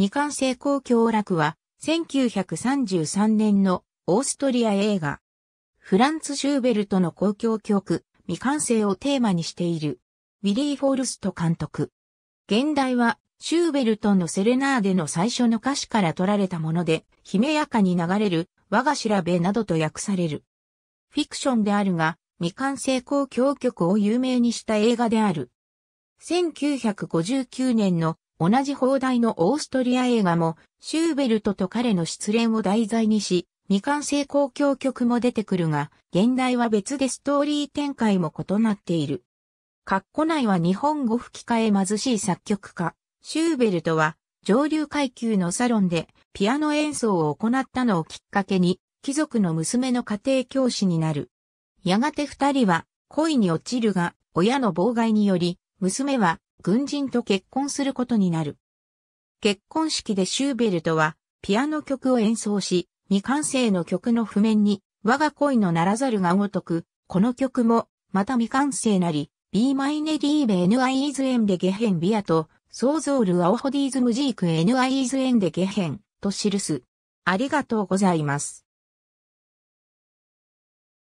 未完成公共楽は、1933年のオーストリア映画。フランツ・シューベルトの公共曲、未完成をテーマにしている。ウィリー・フォールスト監督。現代は、シューベルトのセレナーデの最初の歌詞から取られたもので、姫やかに流れる、我が調べなどと訳される。フィクションであるが、未完成公共曲を有名にした映画である。1959年の同じ放題のオーストリア映画も、シューベルトと彼の失恋を題材にし、未完成交響曲も出てくるが、現代は別でストーリー展開も異なっている。括弧内は日本語吹き替え貧しい作曲家、シューベルトは上流階級のサロンでピアノ演奏を行ったのをきっかけに、貴族の娘の家庭教師になる。やがて二人は恋に落ちるが、親の妨害により、娘は軍人と結婚することになる。結婚式でシューベルトは、ピアノ曲を演奏し、未完成の曲の譜面に、我が恋のならざるがごとく、この曲も、また未完成なり、B マイネディーベ NI イズエンでゲヘンビアと、創造ルアオホディズムジーク NI イズエンでゲヘンと記す。ありがとうございます。